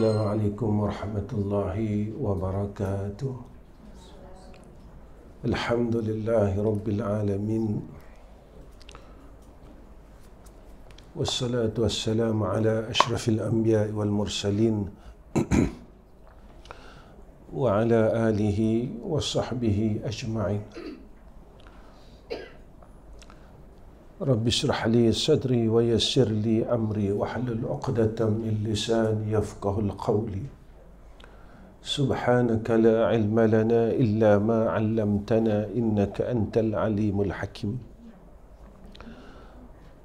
السلام عليكم ورحمة الله وبركاته الحمد لله رب العالمين والصلاة والسلام على أشرف الأنبياء والمرسلين وعلى آله وصحبه أجمعين رب اشرح لي صدري ويسر لي أمري واحلل عقدة من لساني يفقه القول سبحانك لا علم لنا إلا ما علمتنا إنك أنت العليم الحكيم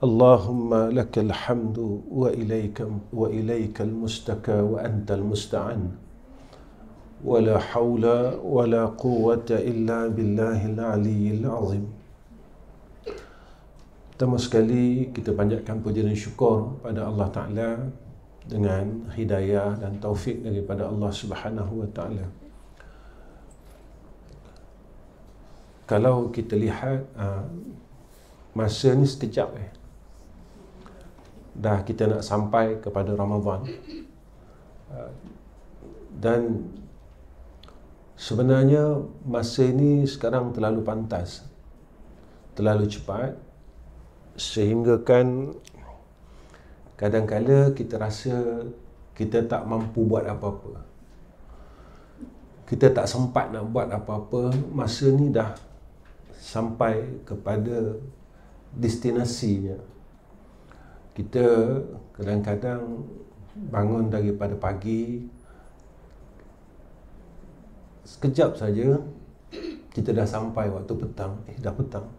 اللهم لك الحمد وإليك وإليك المستكى وأنت المستعان ولا حول ولا قوة إلا بالله العلي العظيم Pertama sekali kita panjatkan puja dan syukur pada Allah Taala dengan hidayah dan taufik daripada Allah Subhanahu Wa Taala. Kalau kita lihat ah, masa ni sekejap eh. Dah kita nak sampai kepada Ramadhan ah, Dan sebenarnya masa ini sekarang terlalu pantas. Terlalu cepat sehinggakan kadangkala kita rasa kita tak mampu buat apa-apa kita tak sempat nak buat apa-apa masa ni dah sampai kepada destinasinya kita kadang-kadang bangun daripada pagi sekejap saja kita dah sampai waktu petang eh dah petang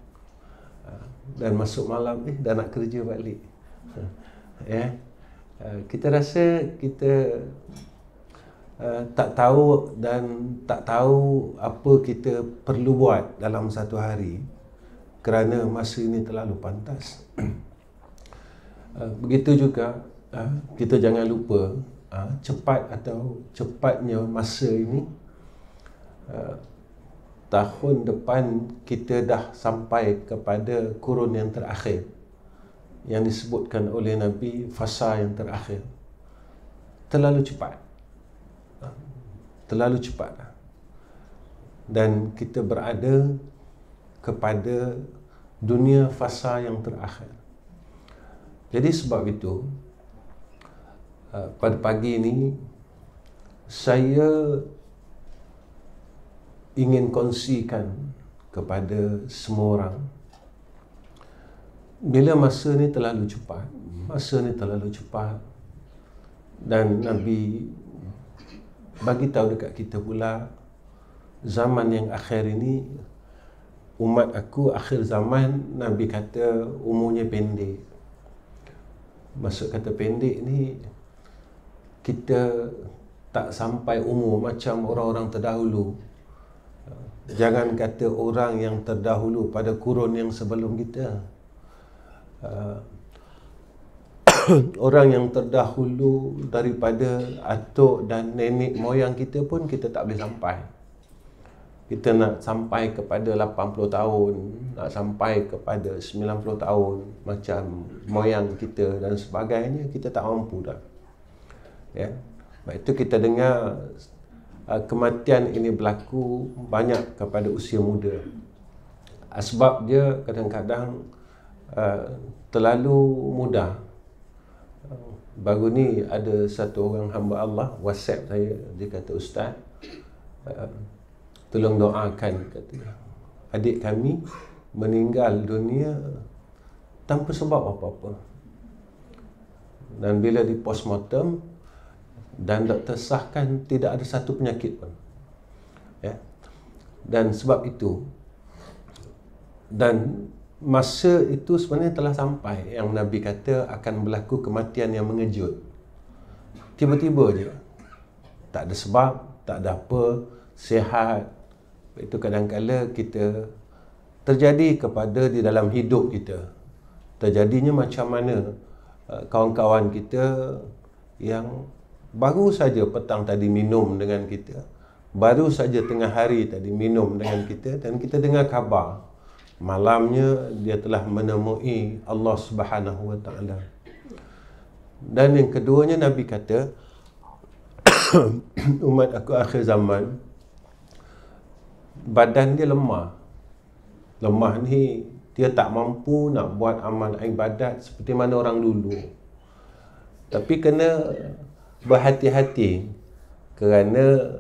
Ah, dan masuk malam eh dah nak kerja balik ah, ya yeah. uh, kita rasa kita uh, tak tahu dan tak tahu apa kita perlu buat dalam satu hari kerana masa ini terlalu pantas uh, begitu juga uh, kita jangan lupa uh, cepat atau cepatnya masa ini uh, tahun depan kita dah sampai kepada kurun yang terakhir yang disebutkan oleh Nabi fasa yang terakhir terlalu cepat terlalu cepat dan kita berada kepada dunia fasa yang terakhir jadi sebab itu eh, pada pagi ini saya ingin kongsikan kepada semua orang bila masa ni terlalu cepat masa ni terlalu cepat dan nabi bagi tahu dekat kita pula zaman yang akhir ini umat aku akhir zaman nabi kata umurnya pendek maksud kata pendek ni kita tak sampai umur macam orang-orang terdahulu Jangan kata orang yang terdahulu pada kurun yang sebelum kita. Uh, orang yang terdahulu daripada atuk dan nenek moyang kita pun kita tak boleh sampai. Kita nak sampai kepada 80 tahun, nak sampai kepada 90 tahun macam moyang kita dan sebagainya kita tak mampu dah. Ya. Yeah? Baik itu kita dengar Ah, kematian ini berlaku banyak kepada usia muda ah, sebab dia kadang-kadang uh, terlalu mudah baru ni ada satu orang hamba Allah whatsapp saya dia kata ustaz uh, tolong doakan kata adik kami meninggal dunia tanpa sebab apa-apa dan bila di post mortem dan doktor sahkan tidak ada satu penyakit pun ya dan sebab itu dan masa itu sebenarnya telah sampai yang nabi kata akan berlaku kematian yang mengejut tiba-tiba je tak ada sebab tak ada apa sihat itu kadang-kala kita terjadi kepada di dalam hidup kita terjadinya macam mana uh, kawan-kawan kita yang baru saja petang tadi minum dengan kita baru saja tengah hari tadi minum dengan kita dan kita dengar khabar malamnya dia telah menemui Allah Subhanahu Wa Taala dan yang keduanya nabi kata umat aku akhir zaman badan dia lemah lemah ni dia tak mampu nak buat amal ibadat seperti mana orang dulu tapi kena berhati-hati kerana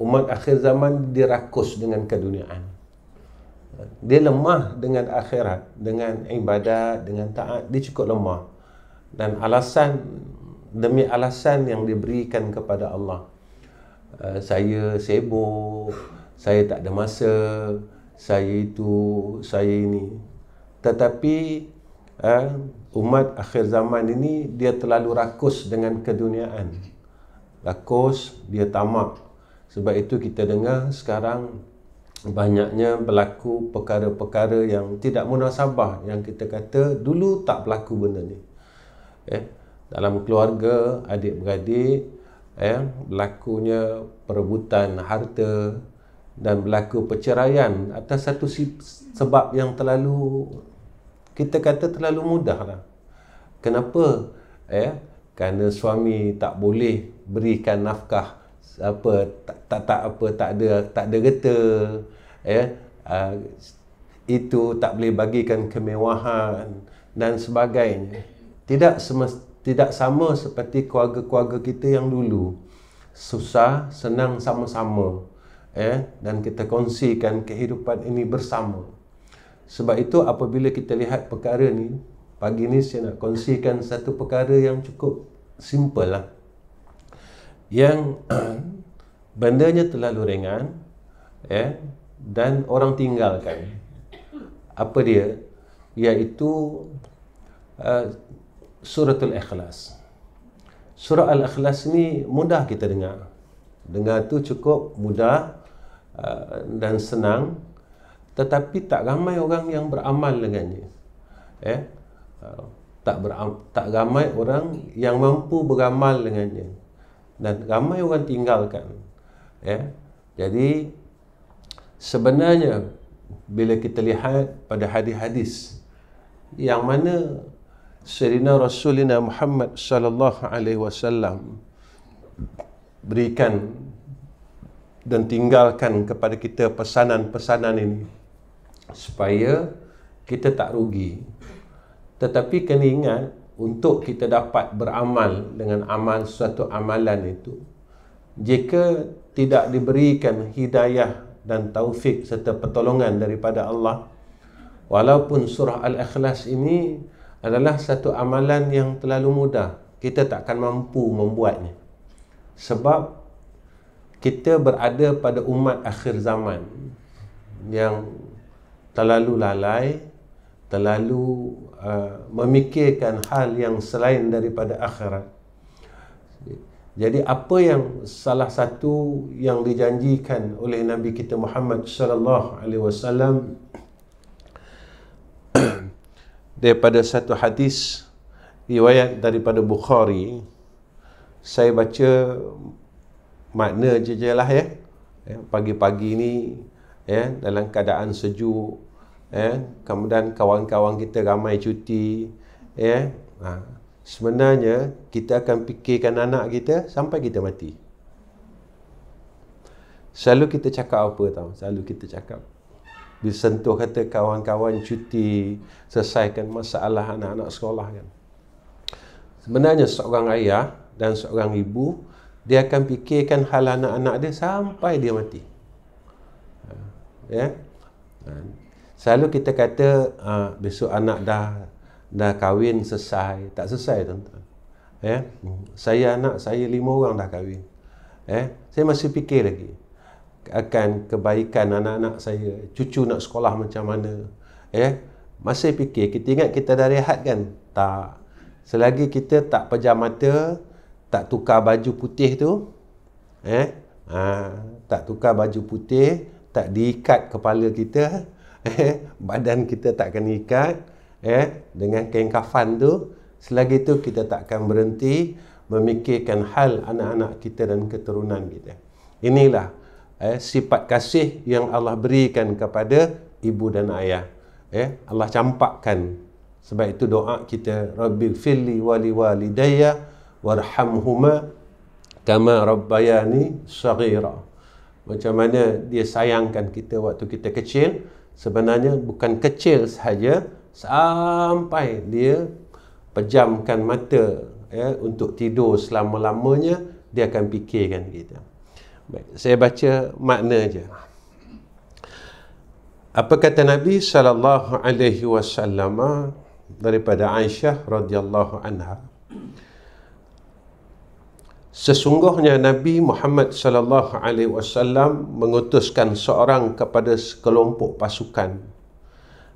umat akhir zaman dirakus dengan keduniaan. Dia lemah dengan akhirat, dengan ibadat, dengan taat, dia cukup lemah. Dan alasan demi alasan yang diberikan kepada Allah. Eh, saya sibuk, saya tak ada masa, saya itu, saya ini. Tetapi eh, umat akhir zaman ini dia terlalu rakus dengan keduniaan. Rakus, dia tamak. Sebab itu kita dengar sekarang banyaknya berlaku perkara-perkara yang tidak munasabah yang kita kata dulu tak berlaku benda ni. Eh, dalam keluarga, adik-beradik, eh, berlakunya perebutan harta dan berlaku perceraian atas satu sebab yang terlalu kita kata terlalu mudah lah. Kenapa? Ya, eh, kerana suami tak boleh berikan nafkah apa tak tak, tak apa tak ada tak ada reta ya eh, itu tak boleh bagikan kemewahan dan sebagainya tidak semest, tidak sama seperti keluarga-keluarga kita yang dulu susah senang sama-sama ya eh, dan kita kongsikan kehidupan ini bersama sebab itu apabila kita lihat perkara ni, pagi ni saya nak kongsikan satu perkara yang cukup simple lah. Yang bendanya terlalu ringan eh, dan orang tinggalkan. Apa dia? Iaitu uh, suratul ikhlas. Surah Al-Ikhlas ni mudah kita dengar. Dengar tu cukup mudah uh, dan senang tetapi tak ramai orang yang beramal dengannya eh uh, tak beram, tak ramai orang yang mampu beramal dengannya dan ramai orang tinggalkan eh jadi sebenarnya bila kita lihat pada hadis-hadis yang mana serina Rasulina Muhammad sallallahu alaihi wasallam berikan dan tinggalkan kepada kita pesanan-pesanan ini supaya kita tak rugi tetapi kena ingat untuk kita dapat beramal dengan amal suatu amalan itu jika tidak diberikan hidayah dan taufik serta pertolongan daripada Allah walaupun surah al-ikhlas ini adalah satu amalan yang terlalu mudah kita takkan mampu membuatnya sebab kita berada pada umat akhir zaman yang terlalu lalai terlalu uh, memikirkan hal yang selain daripada akhirat jadi apa yang salah satu yang dijanjikan oleh Nabi kita Muhammad sallallahu alaihi wasallam daripada satu hadis riwayat daripada Bukhari saya baca makna je jelah ya. ya pagi-pagi ni ya dalam keadaan sejuk eh kemudian kawan-kawan kita ramai cuti eh ha. sebenarnya kita akan fikirkan anak kita sampai kita mati selalu kita cakap apa tahu selalu kita cakap bila kata kawan-kawan cuti selesaikan masalah anak-anak sekolah kan sebenarnya seorang ayah dan seorang ibu dia akan fikirkan hal anak-anak dia sampai dia mati ha. ya ha. Selalu kita kata uh, besok anak dah dah kahwin selesai, tak selesai tuan-tuan. Eh, saya anak saya lima orang dah kahwin. Eh, saya masih fikir lagi akan kebaikan anak-anak saya, cucu nak sekolah macam mana. Eh, masih fikir kita ingat kita dah rehat kan? Tak. Selagi kita tak pejam mata, tak tukar baju putih tu, eh, ha, tak tukar baju putih, tak diikat kepala kita, eh, badan kita tak akan ikat eh, dengan kain kafan tu. Selagi itu kita tak akan berhenti memikirkan hal anak-anak kita dan keturunan kita. Inilah eh, sifat kasih yang Allah berikan kepada ibu dan ayah. Eh, Allah campakkan. Sebab itu doa kita, Rabbil fili wali walidayya warhamhuma kama rabbayani saghira. Macam mana dia sayangkan kita waktu kita kecil, sebenarnya bukan kecil sahaja sampai dia pejamkan mata ya untuk tidur selama-lamanya dia akan fikirkan kita. Baik, saya baca makna aja. Apa kata Nabi sallallahu alaihi wasallam daripada Aisyah radhiyallahu anha? sesungguhnya Nabi Muhammad sallallahu alaihi wasallam mengutuskan seorang kepada sekelompok pasukan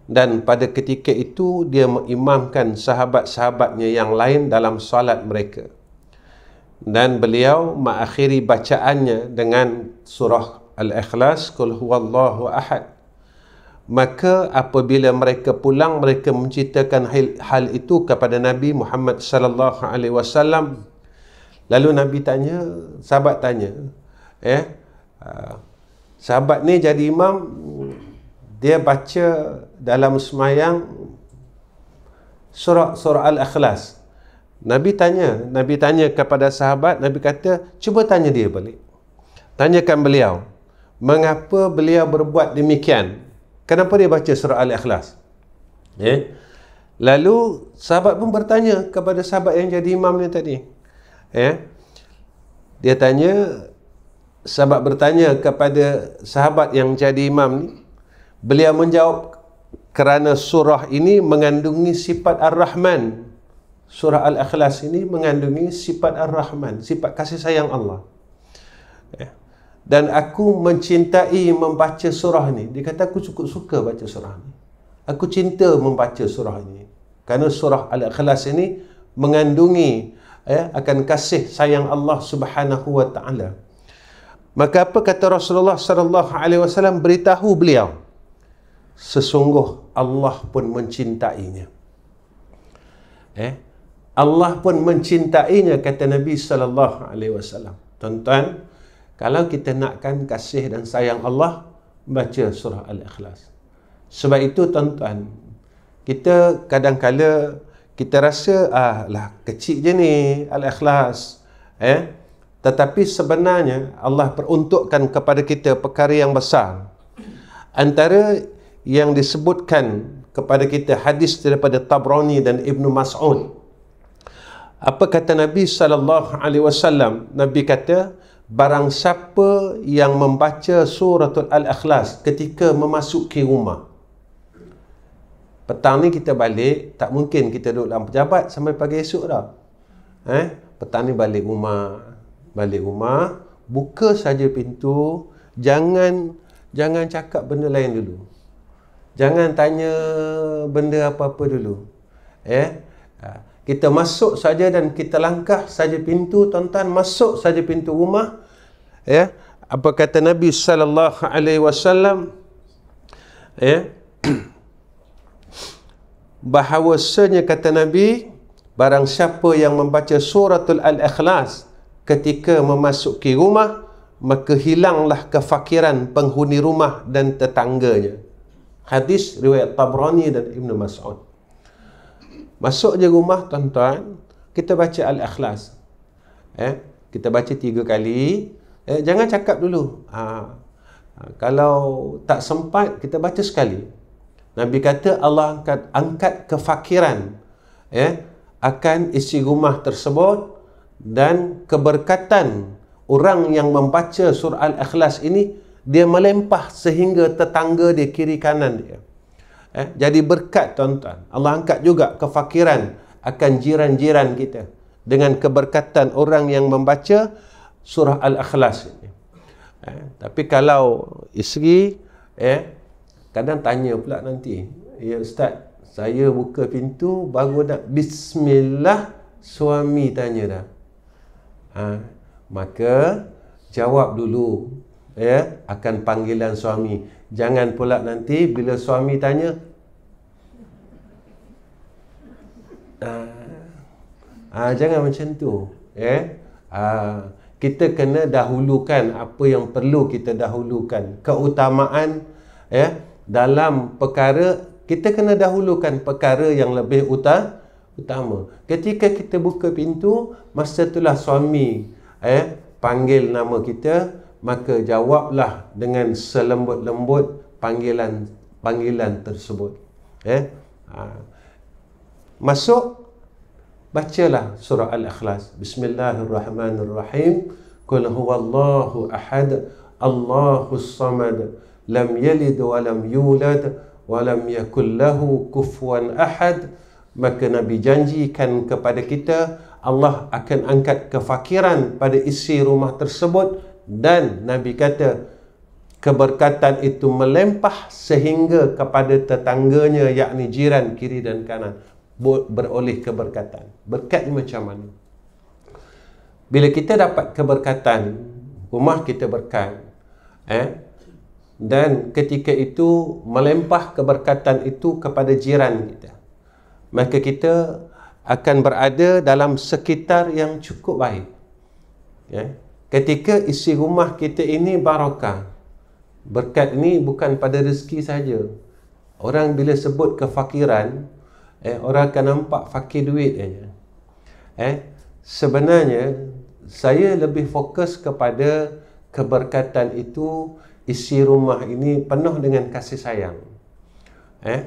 dan pada ketika itu dia mengimamkan sahabat-sahabatnya yang lain dalam salat mereka dan beliau mengakhiri bacaannya dengan surah al-ikhlas qul huwallahu ahad maka apabila mereka pulang mereka menceritakan hal, hal itu kepada Nabi Muhammad sallallahu alaihi wasallam Lalu Nabi tanya, sahabat tanya, eh, ah, sahabat ni jadi imam, dia baca dalam semayang surah surah al-ikhlas. Nabi tanya, Nabi tanya kepada sahabat, Nabi kata, cuba tanya dia balik. Tanyakan beliau, mengapa beliau berbuat demikian? Kenapa dia baca surah al-ikhlas? Eh? Lalu sahabat pun bertanya kepada sahabat yang jadi imam ni tadi eh dia tanya sahabat bertanya kepada sahabat yang jadi imam ni beliau menjawab kerana surah ini mengandungi sifat ar-rahman surah al-ikhlas ini mengandungi sifat ar-rahman sifat kasih sayang Allah eh dan aku mencintai membaca surah ini, dia kata aku cukup suka baca surah ini, aku cinta membaca surah ini, kerana surah al-ikhlas ini mengandungi ya, akan kasih sayang Allah Subhanahu wa taala. Maka apa kata Rasulullah sallallahu alaihi wasallam beritahu beliau sesungguh Allah pun mencintainya. Eh Allah pun mencintainya kata Nabi sallallahu alaihi wasallam. Tonton kalau kita nakkan kasih dan sayang Allah, baca surah Al-Ikhlas. Sebab itu tonton kita kadang-kadang kita rasa ah lah kecil je ni al-ikhlas eh tetapi sebenarnya Allah peruntukkan kepada kita perkara yang besar antara yang disebutkan kepada kita hadis daripada Tabrani dan Ibnu Mas'ud apa kata Nabi sallallahu alaihi wasallam Nabi kata barang siapa yang membaca suratul al-ikhlas ketika memasuki rumah petang ni kita balik tak mungkin kita duduk dalam pejabat sampai pagi esok dah eh petang ni balik rumah balik rumah buka saja pintu jangan jangan cakap benda lain dulu jangan tanya benda apa-apa dulu eh ha, kita masuk saja dan kita langkah saja pintu tuan-tuan masuk saja pintu rumah ya apa kata Nabi saw. alaihi bahawasanya kata Nabi barang siapa yang membaca suratul al-ikhlas ketika memasuki rumah maka hilanglah kefakiran penghuni rumah dan tetangganya hadis riwayat Tabrani dan Ibn Mas'ud Masuknya rumah tuan-tuan kita baca al-ikhlas eh kita baca tiga kali eh, jangan cakap dulu ha, kalau tak sempat kita baca sekali Nabi kata Allah akan angkat kefakiran ya akan isi rumah tersebut dan keberkatan orang yang membaca surah al-ikhlas ini dia melempah sehingga tetangga dia kiri kanan dia eh jadi berkat tuan-tuan Allah angkat juga kefakiran akan jiran-jiran kita dengan keberkatan orang yang membaca surah al-ikhlas ini eh tapi kalau isteri eh kadang tanya pula nanti ya ustaz saya buka pintu baru nak bismillah suami tanya dah ha, maka jawab dulu ya akan panggilan suami jangan pula nanti bila suami tanya Ah, ah, jangan macam tu eh? ah, kita kena dahulukan apa yang perlu kita dahulukan keutamaan ya dalam perkara kita kena dahulukan perkara yang lebih utah, utama. Ketika kita buka pintu, masa itulah suami eh panggil nama kita, maka jawablah dengan selembut-lembut panggilan panggilan tersebut. Eh. Ha. Masuk bacalah surah al-ikhlas. Bismillahirrahmanirrahim. Qul huwallahu ahad, Allahus samad. لم يلد ولم يولد ولم يكن له كفوا أحد maka Nabi janjikan kepada kita Allah akan angkat kefakiran pada isi rumah tersebut dan Nabi kata keberkatan itu melempah sehingga kepada tetangganya yakni jiran kiri dan kanan beroleh keberkatan berkat macam mana bila kita dapat keberkatan rumah kita berkat eh dan ketika itu melempah keberkatan itu kepada jiran kita maka kita akan berada dalam sekitar yang cukup baik ya ketika isi rumah kita ini barakah berkat ini bukan pada rezeki saja orang bila sebut kefakiran eh orang akan nampak fakir duit aja eh sebenarnya saya lebih fokus kepada keberkatan itu isi rumah ini penuh dengan kasih sayang. Eh,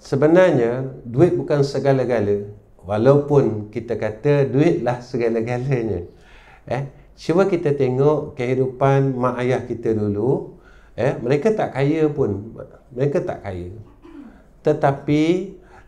sebenarnya duit bukan segala-gala, walaupun kita kata duitlah segala-galanya. Eh, cuba kita tengok kehidupan mak ayah kita dulu. Eh, mereka tak kaya pun, mereka tak kaya. Tetapi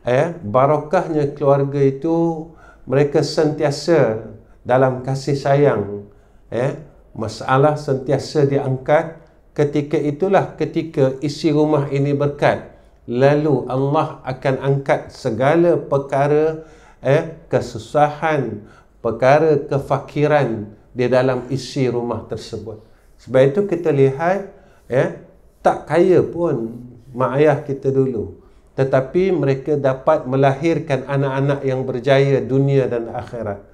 eh, barokahnya keluarga itu mereka sentiasa dalam kasih sayang. Eh, masalah sentiasa diangkat ketika itulah ketika isi rumah ini berkat lalu Allah akan angkat segala perkara eh kesusahan perkara kefakiran di dalam isi rumah tersebut sebab itu kita lihat eh tak kaya pun mak ayah kita dulu tetapi mereka dapat melahirkan anak-anak yang berjaya dunia dan akhirat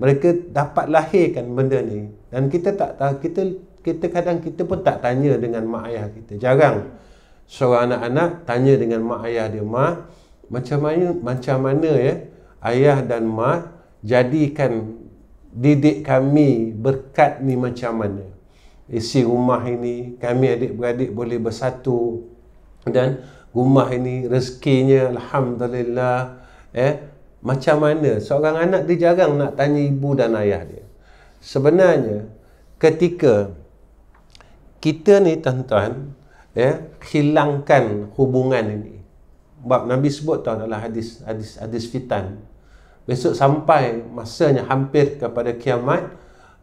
mereka dapat lahirkan benda ni dan kita tak tahu kita kita kadang kita pun tak tanya dengan mak ayah kita jarang seorang anak-anak tanya dengan mak ayah dia mak macam mana macam mana ya ayah dan mak jadikan didik kami berkat ni macam mana isi rumah ini kami adik-beradik boleh bersatu dan rumah ini rezekinya alhamdulillah eh macam mana seorang anak dia jarang nak tanya ibu dan ayah dia sebenarnya ketika kita ni tuan-tuan ya hilangkan hubungan ini bab nabi sebut tahu dalam hadis hadis hadis fitan besok sampai masanya hampir kepada kiamat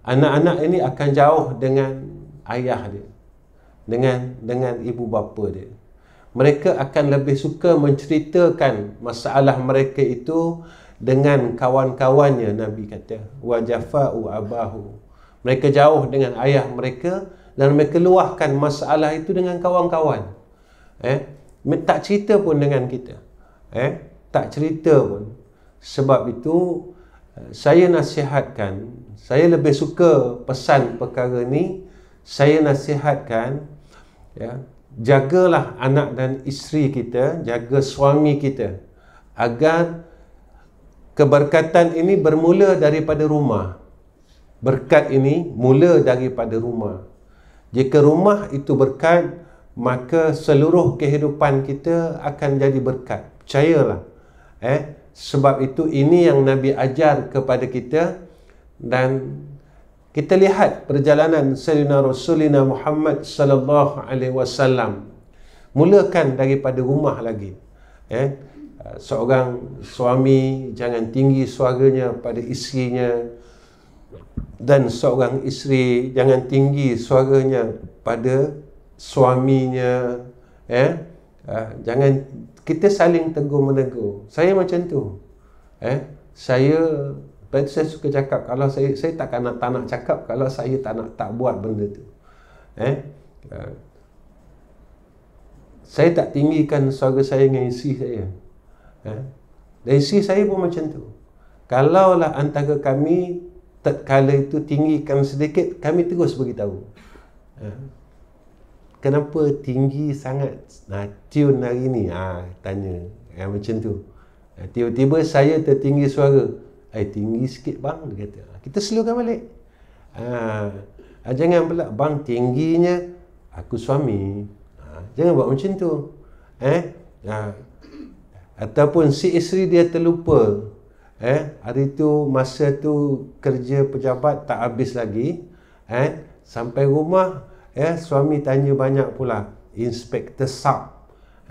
anak-anak ini akan jauh dengan ayah dia dengan dengan ibu bapa dia mereka akan lebih suka menceritakan masalah mereka itu dengan kawan-kawannya Nabi kata wajafa'u abahu mereka jauh dengan ayah mereka dan mereka luahkan masalah itu dengan kawan-kawan eh tak cerita pun dengan kita eh tak cerita pun sebab itu eh, saya nasihatkan saya lebih suka pesan perkara ni saya nasihatkan ya jagalah anak dan isteri kita jaga suami kita agar keberkatan ini bermula daripada rumah berkat ini mula daripada rumah jika rumah itu berkat maka seluruh kehidupan kita akan jadi berkat percayalah eh sebab itu ini yang nabi ajar kepada kita dan kita lihat perjalanan sayyidina rasulina Muhammad sallallahu alaihi wasallam mulakan daripada rumah lagi eh Ah, seorang suami jangan tinggi suaranya pada isterinya dan seorang isteri jangan tinggi suaranya pada suaminya ya eh? ah, jangan kita saling tegur menegur saya macam tu eh saya Lepas saya suka cakap kalau saya saya takkan nak tak nak cakap kalau saya tak nak tak buat benda tu. Eh? Ah. Saya tak tinggikan suara saya dengan isteri saya. Ha? Dari sisi saya pun macam tu. Kalaulah antara kami tak tatkala itu tinggikan sedikit, kami terus beritahu. Ha? Kenapa tinggi sangat? Nah, tune hari ini? Ha, tanya. Ha, macam tu. Ha, tiba-tiba saya tertinggi suara. Eh, tinggi sikit bang. Dia kata. Ha, kita slowkan balik. Ha, ha, jangan pula. Bang, tingginya aku suami. Ha, jangan buat macam tu. Eh? Ha, ataupun si isteri dia terlupa eh hari tu masa tu kerja pejabat tak habis lagi eh sampai rumah eh suami tanya banyak pula inspektor sub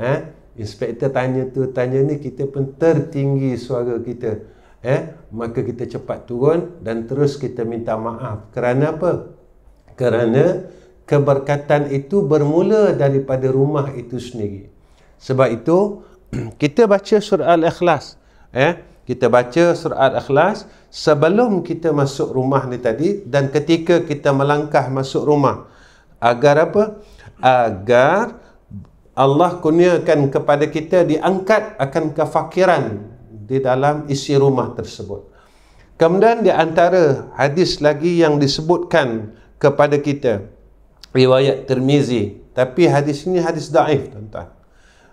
eh inspektor tanya tu tanya ni kita pun tertinggi suara kita eh maka kita cepat turun dan terus kita minta maaf kerana apa kerana keberkatan itu bermula daripada rumah itu sendiri sebab itu kita baca surah al-ikhlas eh kita baca surah al-ikhlas sebelum kita masuk rumah ni tadi dan ketika kita melangkah masuk rumah agar apa agar Allah kurniakan kepada kita diangkat akan kefakiran di dalam isi rumah tersebut kemudian di antara hadis lagi yang disebutkan kepada kita riwayat Tirmizi tapi hadis ini hadis daif tuan-tuan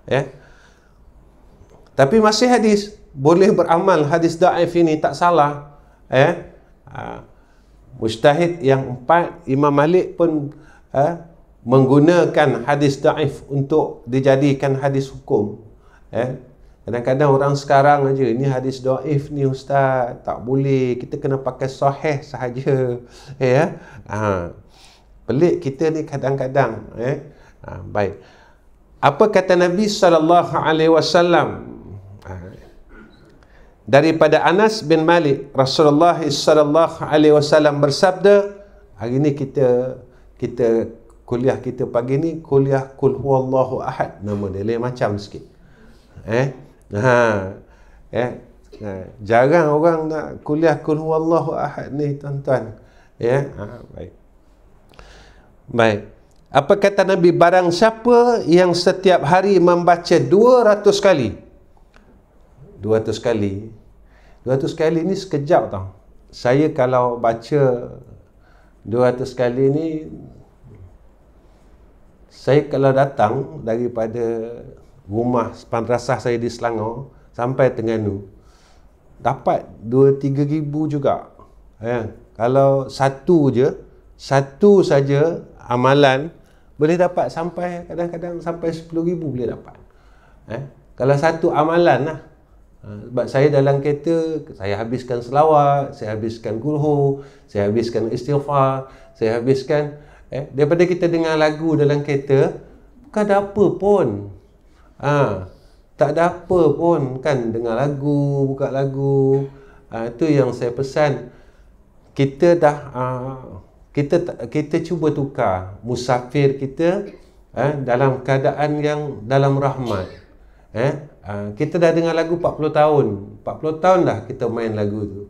ya eh? Tapi masih hadis boleh beramal hadis daif ini tak salah. Eh, uh, ah, mustahid yang empat Imam Malik pun eh, menggunakan hadis daif untuk dijadikan hadis hukum. Eh, kadang-kadang orang sekarang aja ini hadis daif ni ustaz tak boleh kita kena pakai sahih sahaja eh, ya ha. pelik kita ni kadang-kadang eh ha, baik apa kata Nabi sallallahu alaihi wasallam daripada Anas bin Malik Rasulullah sallallahu alaihi wasallam bersabda hari ni kita kita kuliah kita pagi ni kuliah kul huwallahu ahad nama dia lain macam sikit eh ha eh ha. jarang orang nak kuliah kul huwallahu ahad ni tuan-tuan ya ha. baik baik apa kata Nabi barang siapa yang setiap hari membaca 200 kali 200 kali 200 kali ni sekejap tau saya kalau baca 200 kali ni saya kalau datang daripada rumah pandrasah saya di Selangor sampai Tengganu dapat 2-3 ribu juga eh, kalau satu je satu saja amalan boleh dapat sampai kadang-kadang sampai 10 ribu boleh dapat eh, kalau satu amalan lah Ha, sebab saya dalam kereta saya habiskan selawat, saya habiskan kulhu, saya habiskan istighfar, saya habiskan eh daripada kita dengar lagu dalam kereta bukan ada apa pun. Ha, tak ada apa pun kan dengar lagu, buka lagu. Ha, itu yang saya pesan. Kita dah ha, kita kita cuba tukar musafir kita eh, dalam keadaan yang dalam rahmat. Eh, Ah, kita dah dengar lagu 40 tahun 40 tahun dah kita main lagu tu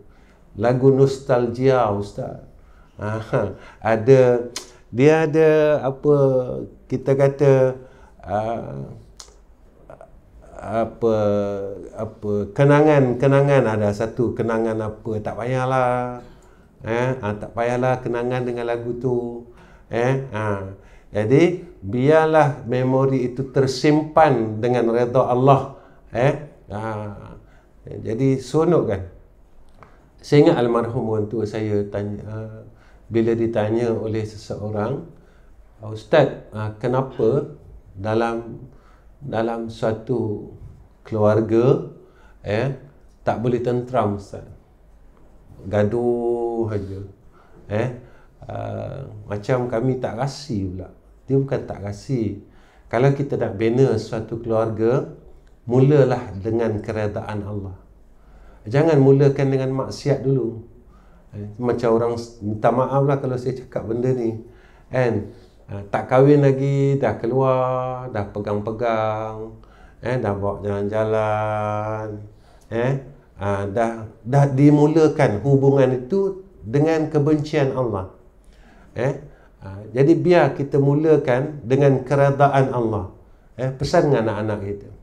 lagu nostalgia ustaz ha, ada dia ada apa kita kata ha, apa apa kenangan-kenangan ada satu kenangan apa tak payahlah eh ha, tak payahlah kenangan dengan lagu tu eh ha. jadi biarlah memori itu tersimpan dengan redha Allah eh hmm. ha. jadi seronok kan saya ingat almarhum orang tua saya tanya ha, bila ditanya oleh seseorang ustaz ha, kenapa dalam dalam suatu keluarga eh tak boleh tenteram ustaz gaduh aja eh uh, macam kami tak rasi pula dia bukan tak rasi kalau kita nak bina suatu keluarga mulalah dengan keredaan Allah. Jangan mulakan dengan maksiat dulu. Eh, macam orang minta maaf lah kalau saya cakap benda ni. And uh, tak kahwin lagi, dah keluar, dah pegang-pegang, eh dah bawa jalan-jalan, eh uh, dah dah dimulakan hubungan itu dengan kebencian Allah. Eh uh, jadi biar kita mulakan dengan keredaan Allah. Eh pesan dengan anak-anak kita. -anak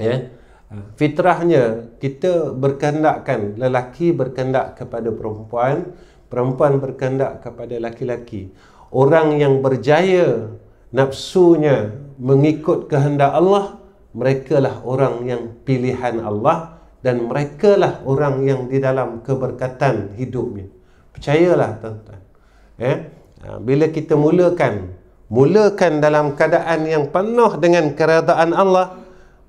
ya yeah? fitrahnya kita berkendakkan lelaki berkendak kepada perempuan perempuan berkendak kepada laki-laki orang yang berjaya nafsunya mengikut kehendak Allah mereka lah orang yang pilihan Allah dan mereka lah orang yang di dalam keberkatan hidupnya percayalah tuan-tuan ya eh? bila kita mulakan mulakan dalam keadaan yang penuh dengan keredaan Allah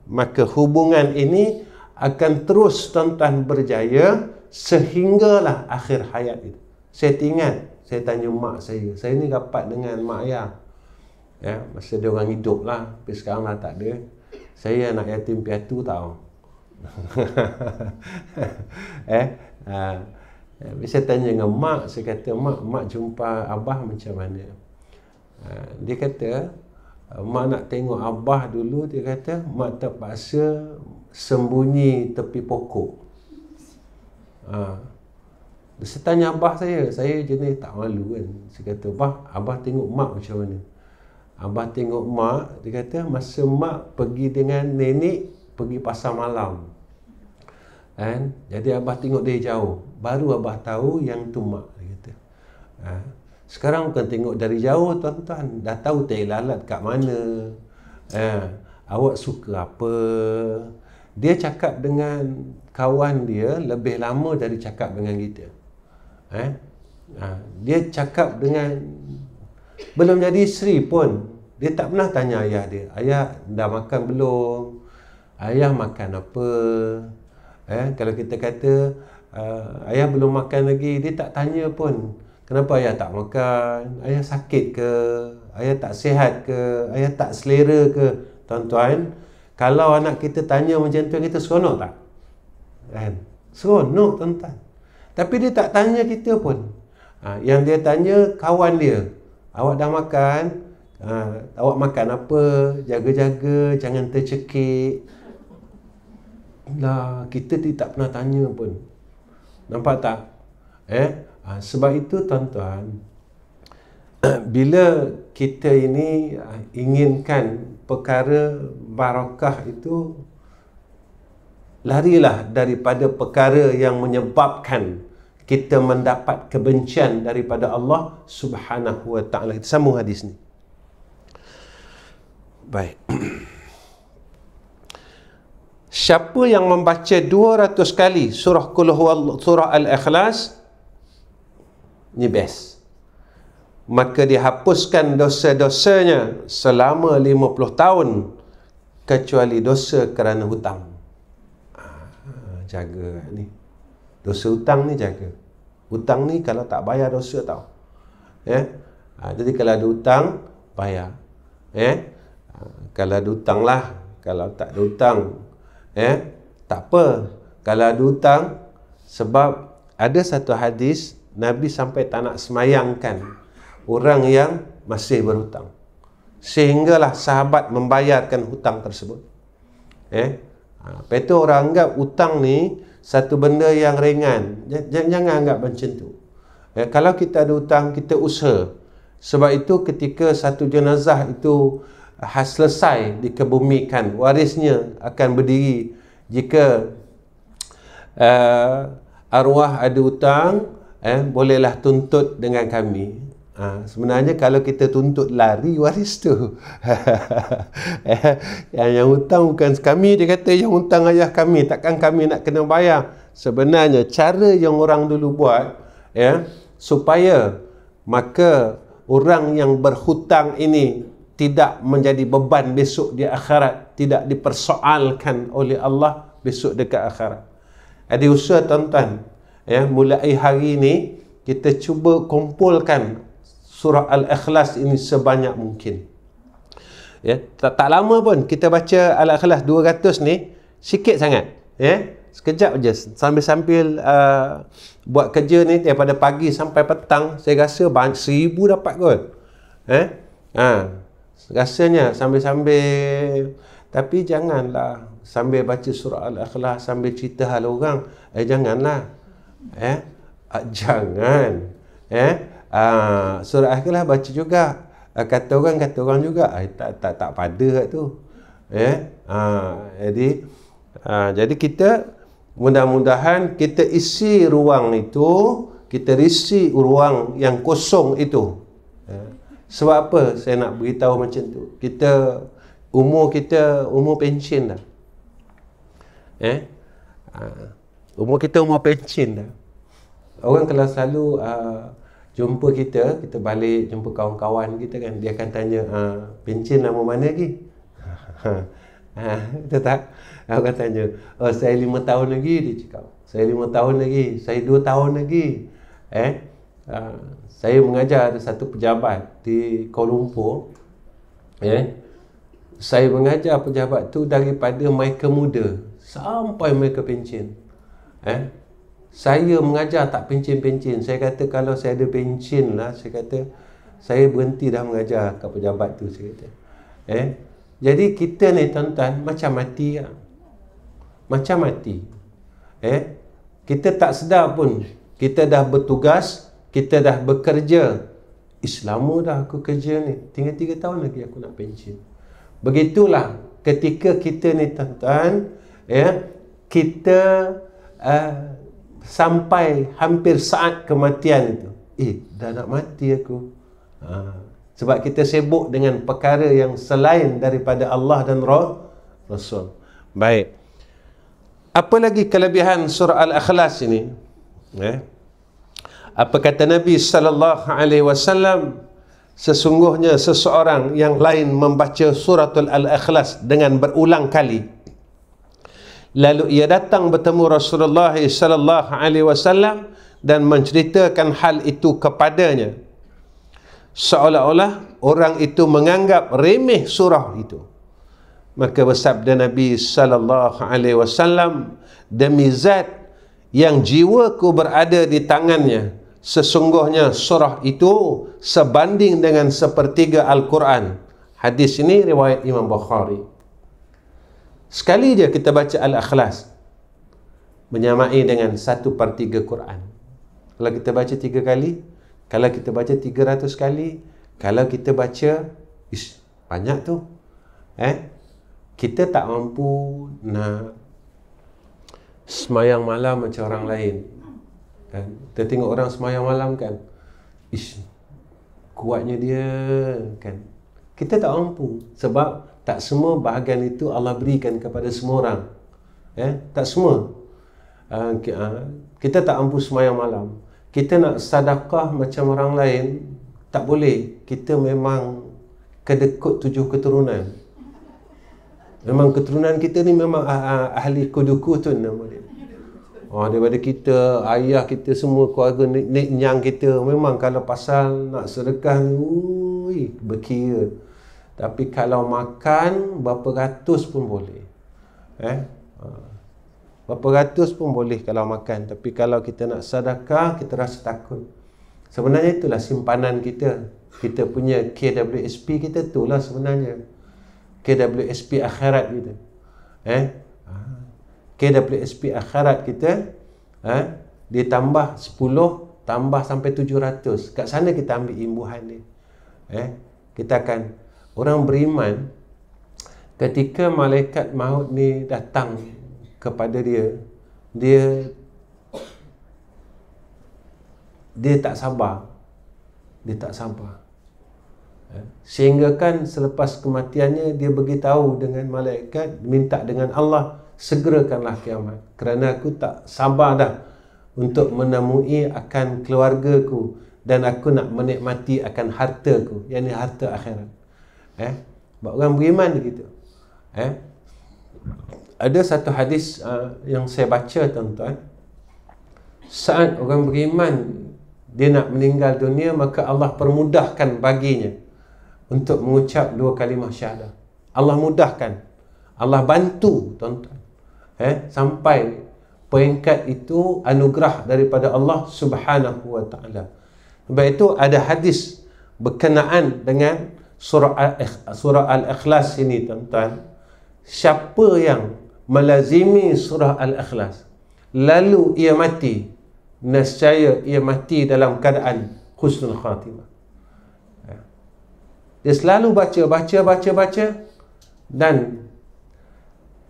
maka hubungan ini akan terus tuan-tuan berjaya sehinggalah akhir hayat itu. Saya ingat, saya tanya mak saya, saya ni rapat dengan mak ayah. Ya, masa dia orang hidup lah, tapi sekarang lah tak ada. Saya anak yatim piatu tau. eh, uh, saya tanya dengan mak, saya kata, mak, mak jumpa abah macam mana? Uh, dia kata, Uh, mak nak tengok Abah dulu dia kata Mak terpaksa sembunyi tepi pokok ha. Saya tanya Abah saya Saya jenis tak malu kan Saya kata Abah, Abah tengok Mak macam mana Abah tengok Mak Dia kata masa Mak pergi dengan Nenek Pergi pasar malam kan? Jadi Abah tengok dia jauh Baru Abah tahu yang tu Mak dia kata. Ha. Sekarang bukan tengok dari jauh tuan-tuan. Dah tahu tai lalat kat mana. Eh, awak suka apa? Dia cakap dengan kawan dia lebih lama dari cakap dengan kita. Eh? Ah, dia cakap dengan belum jadi isteri pun dia tak pernah tanya ayah dia. Ayah dah makan belum? Ayah makan apa? Eh, kalau kita kata uh, ayah belum makan lagi, dia tak tanya pun kenapa ayah tak makan ayah sakit ke ayah tak sihat ke ayah tak selera ke tuan-tuan kalau anak kita tanya macam tu kita seronok tak kan seronok tuan-tuan tapi dia tak tanya kita pun ha, yang dia tanya kawan dia awak dah makan ha, awak makan apa jaga-jaga jangan tercekik lah kita tidak pernah tanya pun nampak tak eh Ha, sebab itu tuan-tuan, bila kita ini ha, inginkan perkara barakah itu larilah daripada perkara yang menyebabkan kita mendapat kebencian daripada Allah Subhanahu wa taala. Kita sambung hadis ni. Baik. Siapa yang membaca 200 kali surah surah Al-Ikhlas ni best maka dihapuskan dosa-dosanya selama 50 tahun kecuali dosa kerana hutang ah, jaga ni dosa hutang ni jaga hutang ni kalau tak bayar dosa tau eh? jadi kalau ada hutang bayar eh? kalau ada hutang lah kalau tak ada hutang eh? tak apa kalau ada hutang sebab ada satu hadis Nabi sampai tak nak semayangkan orang yang masih berhutang. Sehinggalah sahabat membayarkan hutang tersebut. Eh? Ha, lepas itu orang anggap hutang ni satu benda yang ringan. Jangan, jangan anggap macam tu. Eh, kalau kita ada hutang, kita usaha. Sebab itu ketika satu jenazah itu has selesai dikebumikan, warisnya akan berdiri. Jika uh, arwah ada hutang, eh, bolehlah tuntut dengan kami. Ha, sebenarnya kalau kita tuntut lari waris tu eh, yang, yang hutang bukan kami dia kata yang hutang ayah kami takkan kami nak kena bayar sebenarnya cara yang orang dulu buat ya supaya maka orang yang berhutang ini tidak menjadi beban besok di akhirat tidak dipersoalkan oleh Allah besok dekat akhirat jadi usaha tuan-tuan ya mulai hari ini kita cuba kumpulkan surah al-ikhlas ini sebanyak mungkin ya tak, tak lama pun kita baca al-ikhlas 200 ni sikit sangat ya sekejap je sambil-sambil uh, buat kerja ni daripada pagi sampai petang saya rasa ban- seribu dapat kot eh ha rasanya sambil-sambil tapi janganlah sambil baca surah al-ikhlas sambil cerita hal orang eh janganlah eh ah, jangan eh uh, surat lah baca juga uh, kata orang kata orang juga uh, tak tak tak pada kat tu eh uh, jadi uh, jadi kita mudah-mudahan kita isi ruang itu kita isi ruang yang kosong itu eh? sebab apa saya nak beritahu macam tu kita umur kita umur pensyen dah eh uh, Umur kita umur pencin dah. Orang kalau selalu uh, jumpa kita, kita balik jumpa kawan-kawan kita kan, dia akan tanya, uh, pencin nama mana lagi? Ah, betul tak? Orang tanya, oh, saya lima tahun lagi, dia cakap. Saya lima tahun lagi, saya dua tahun lagi. Eh, uh, saya mengajar ada satu pejabat di Kuala Lumpur. Eh, saya mengajar pejabat tu daripada mereka muda sampai mereka pencin eh saya mengajar tak pencin-pencin saya kata kalau saya ada pencin lah saya kata saya berhenti dah mengajar kat pejabat tu saya kata eh jadi kita ni tuan-tuan macam mati lah. macam mati eh kita tak sedar pun kita dah bertugas kita dah bekerja Islamu dah aku kerja ni tinggal tiga tahun lagi aku nak pencin begitulah ketika kita ni tuan-tuan ya kita uh, sampai hampir saat kematian itu eh dah nak mati aku ha. sebab kita sibuk dengan perkara yang selain daripada Allah dan Rasul Rasul baik apa lagi kelebihan surah al akhlas ini eh apa kata Nabi sallallahu alaihi wasallam sesungguhnya seseorang yang lain membaca suratul al akhlas dengan berulang kali Lalu ia datang bertemu Rasulullah sallallahu alaihi wasallam dan menceritakan hal itu kepadanya. Seolah-olah orang itu menganggap remeh surah itu. Maka bersabda Nabi sallallahu alaihi wasallam, "Demi zat yang jiwaku berada di tangannya, sesungguhnya surah itu sebanding dengan sepertiga Al-Quran." Hadis ini riwayat Imam Bukhari. Sekali je kita baca al akhlas Menyamai dengan satu per tiga Quran Kalau kita baca tiga kali Kalau kita baca tiga ratus kali Kalau kita baca Ish, banyak tu Eh Kita tak mampu nak Semayang malam macam orang lain kan? Kita tengok orang semayang malam kan Ish Kuatnya dia kan Kita tak mampu Sebab tak semua bahagian itu Allah berikan kepada semua orang eh tak semua ah, ah, kita tak ampun semayang malam kita nak sadakah macam orang lain tak boleh kita memang kedekut tujuh keturunan memang keturunan kita ni memang ah, ahli kuduku nama dia Oh, daripada kita, ayah kita semua, keluarga nenek nyang kita, memang kalau pasal nak sedekah ni, berkira tapi kalau makan berapa ratus pun boleh eh ha. berapa ratus pun boleh kalau makan tapi kalau kita nak sadakah kita rasa takut sebenarnya itulah simpanan kita kita punya KWSP kita itulah sebenarnya KWSP akhirat kita eh ha. KWSP akhirat kita eh ditambah 10 tambah sampai 700 kat sana kita ambil imbuhan ni eh kita akan orang beriman ketika malaikat maut ni datang kepada dia dia dia tak sabar dia tak sabar ya. sehingga kan selepas kematiannya dia beritahu dengan malaikat minta dengan Allah segerakanlah kiamat kerana aku tak sabar dah untuk menemui akan keluargaku dan aku nak menikmati akan hartaku yakni harta akhirat eh buat orang beriman gitu eh ada satu hadis uh, yang saya baca tuan-tuan saat orang beriman dia nak meninggal dunia maka Allah permudahkan baginya untuk mengucap dua kalimah syahadah Allah mudahkan Allah bantu tuan-tuan eh sampai peringkat itu anugerah daripada Allah Subhanahu wa taala. Sebab itu ada hadis berkenaan dengan surah surah al-ikhlas ini tuan-tuan siapa yang melazimi surah al-ikhlas lalu ia mati nescaya ia mati dalam keadaan husnul khatimah ya. dia selalu baca baca baca baca dan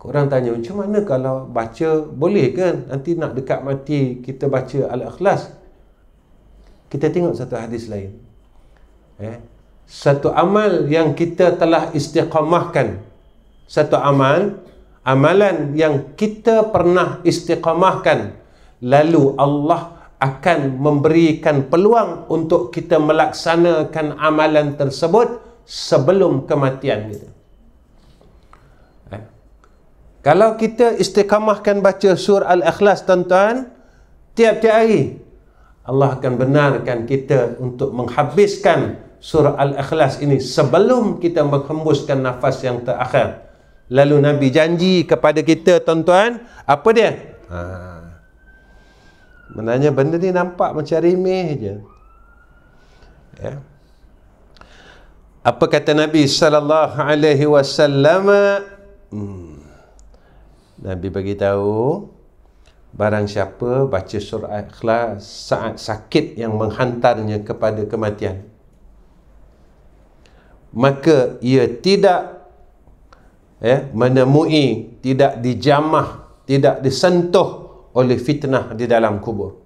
orang tanya macam mana kalau baca boleh kan nanti nak dekat mati kita baca al-ikhlas kita tengok satu hadis lain eh satu amal yang kita telah istiqamahkan satu amal amalan yang kita pernah istiqamahkan lalu Allah akan memberikan peluang untuk kita melaksanakan amalan tersebut sebelum kematian kita eh. kalau kita istiqamahkan baca surah Al-Ikhlas tuan-tuan tiap-tiap hari Allah akan benarkan kita untuk menghabiskan surah Al-Ikhlas ini sebelum kita menghembuskan nafas yang terakhir. Lalu Nabi janji kepada kita tuan-tuan, apa dia? Ha. Menanya benda ni nampak macam remeh je. Ya. Apa kata Nabi sallallahu alaihi wasallam? Hmm. Nabi bagi tahu barang siapa baca surah ikhlas saat sakit yang menghantarnya kepada kematian maka ia tidak eh, menemui, tidak dijamah, tidak disentuh oleh fitnah di dalam kubur.